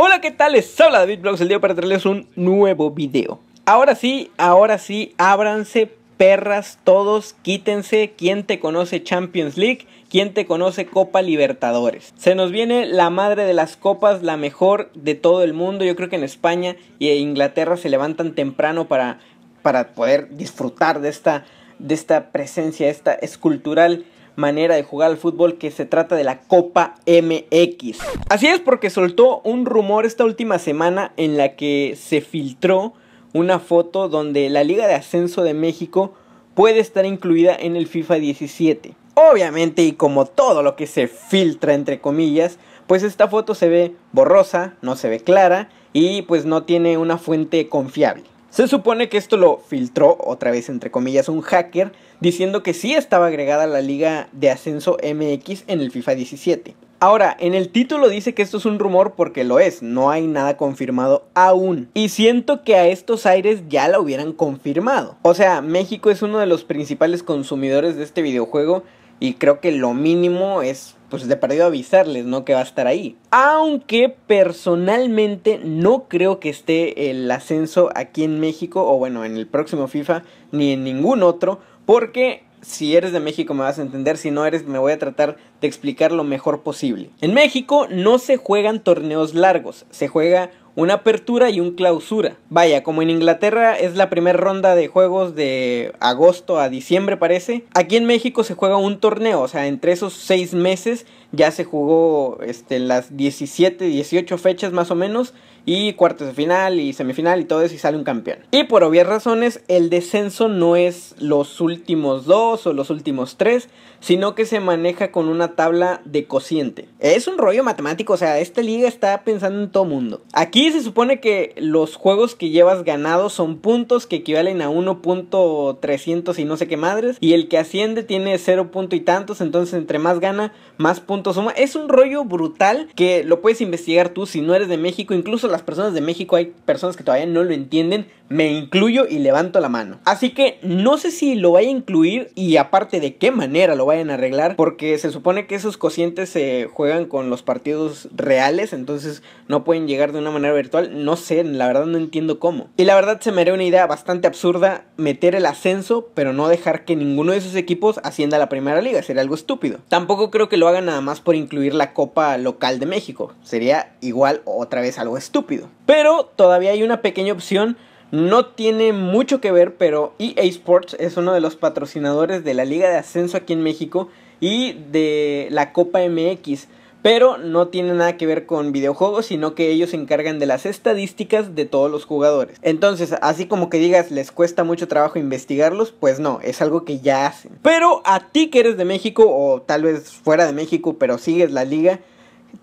Hola, ¿qué tal? Les habla David Blogs el día para traerles un nuevo video. Ahora sí, ahora sí, ábranse perras todos, quítense quién te conoce Champions League, quién te conoce Copa Libertadores. Se nos viene la madre de las copas, la mejor de todo el mundo. Yo creo que en España y Inglaterra se levantan temprano para, para poder disfrutar de esta, de esta presencia, esta escultural manera de jugar al fútbol que se trata de la Copa MX. Así es porque soltó un rumor esta última semana en la que se filtró una foto donde la Liga de Ascenso de México puede estar incluida en el FIFA 17. Obviamente y como todo lo que se filtra entre comillas, pues esta foto se ve borrosa, no se ve clara y pues no tiene una fuente confiable. Se supone que esto lo filtró, otra vez entre comillas, un hacker, diciendo que sí estaba agregada la liga de ascenso MX en el FIFA 17. Ahora, en el título dice que esto es un rumor porque lo es, no hay nada confirmado aún. Y siento que a estos aires ya la hubieran confirmado. O sea, México es uno de los principales consumidores de este videojuego y creo que lo mínimo es pues de perdido avisarles, ¿no? Que va a estar ahí. Aunque personalmente no creo que esté el ascenso aquí en México, o bueno, en el próximo FIFA, ni en ningún otro, porque si eres de México me vas a entender, si no eres me voy a tratar de explicar lo mejor posible. En México no se juegan torneos largos, se juega una apertura y un clausura. Vaya, como en Inglaterra es la primera ronda de juegos de agosto a diciembre parece, aquí en México se juega un torneo, o sea, entre esos seis meses ya se jugó este, las 17, 18 fechas más o menos y cuartos de final y semifinal y todo eso y sale un campeón. Y por obvias razones el descenso no es los últimos dos o los últimos tres, sino que se maneja con una tabla de cociente. Es un rollo matemático, o sea, esta liga está pensando en todo mundo. Aquí se supone que los juegos que llevas ganados son puntos que equivalen a 1.300 y no sé qué madres, y el que asciende tiene 0. Punto y tantos, entonces entre más gana, más puntos suma. Es un rollo brutal que lo puedes investigar tú si no eres de México, incluso la las personas de México hay personas que todavía no lo entienden, me incluyo y levanto la mano. Así que no sé si lo vaya a incluir y aparte de qué manera lo vayan a arreglar, porque se supone que esos cocientes se juegan con los partidos reales, entonces no pueden llegar de una manera virtual. No sé, la verdad no entiendo cómo. Y la verdad se me haría una idea bastante absurda meter el ascenso, pero no dejar que ninguno de esos equipos ascienda a la primera liga, sería algo estúpido. Tampoco creo que lo hagan nada más por incluir la Copa Local de México, sería igual otra vez algo estúpido. Pero todavía hay una pequeña opción no tiene mucho que ver, pero EA Sports es uno de los patrocinadores de la Liga de Ascenso aquí en México y de la Copa MX. Pero no tiene nada que ver con videojuegos, sino que ellos se encargan de las estadísticas de todos los jugadores. Entonces, así como que digas, les cuesta mucho trabajo investigarlos, pues no, es algo que ya hacen. Pero a ti que eres de México, o tal vez fuera de México, pero sigues la liga,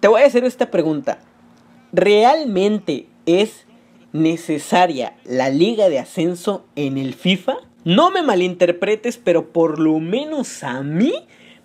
te voy a hacer esta pregunta. ¿Realmente es necesaria la liga de ascenso en el FIFA? No me malinterpretes, pero por lo menos a mí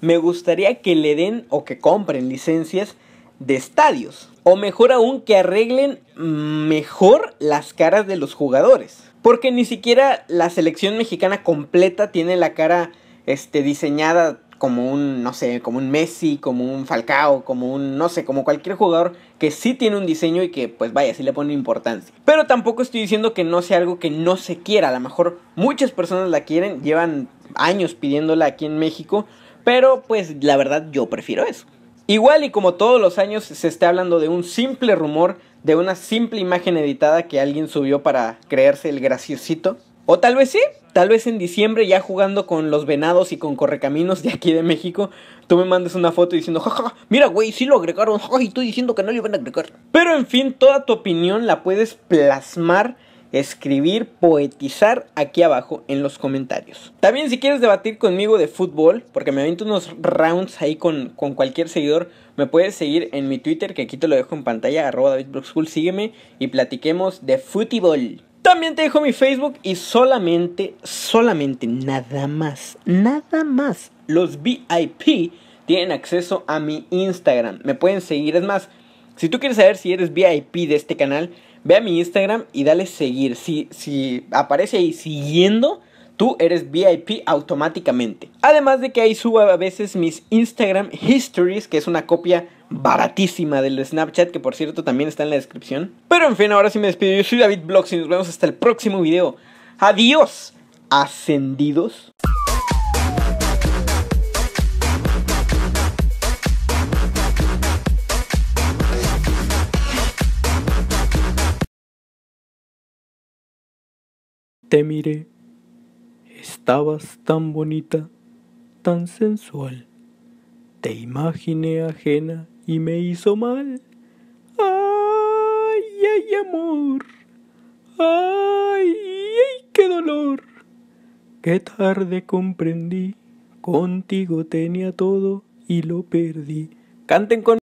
me gustaría que le den o que compren licencias de estadios. O mejor aún, que arreglen mejor las caras de los jugadores. Porque ni siquiera la selección mexicana completa tiene la cara este, diseñada como un, no sé, como un Messi, como un Falcao, como un, no sé, como cualquier jugador que sí tiene un diseño y que pues vaya, sí le pone importancia. Pero tampoco estoy diciendo que no sea algo que no se quiera, a lo mejor muchas personas la quieren, llevan años pidiéndola aquí en México, pero pues la verdad yo prefiero eso. Igual y como todos los años se está hablando de un simple rumor, de una simple imagen editada que alguien subió para creerse el graciosito. O tal vez sí, tal vez en diciembre ya jugando con los venados y con correcaminos de aquí de México, tú me mandes una foto diciendo, jaja, mira güey, sí lo agregaron, ja, y tú diciendo que no lo van a agregar. Pero en fin, toda tu opinión la puedes plasmar escribir, poetizar aquí abajo en los comentarios. También si quieres debatir conmigo de fútbol, porque me aviento unos rounds ahí con, con cualquier seguidor, me puedes seguir en mi Twitter, que aquí te lo dejo en pantalla, arroba David sígueme y platiquemos de fútbol. También te dejo mi Facebook y solamente, solamente, nada más, nada más. Los VIP tienen acceso a mi Instagram. Me pueden seguir. Es más, si tú quieres saber si eres VIP de este canal, ve a mi Instagram y dale seguir. Si, si aparece ahí siguiendo, tú eres VIP automáticamente. Además de que ahí subo a veces mis Instagram Histories, que es una copia baratísima del Snapchat, que por cierto también está en la descripción. Pero en fin, ahora sí me despido. Yo soy David Blogs y nos vemos hasta el próximo video. Adiós, ascendidos. Te miré, estabas tan bonita, tan sensual te imaginé ajena y me hizo mal. ¡Ay, ay, amor! ¡Ay, ay, qué dolor! Qué tarde comprendí, contigo tenía todo y lo perdí. Canten con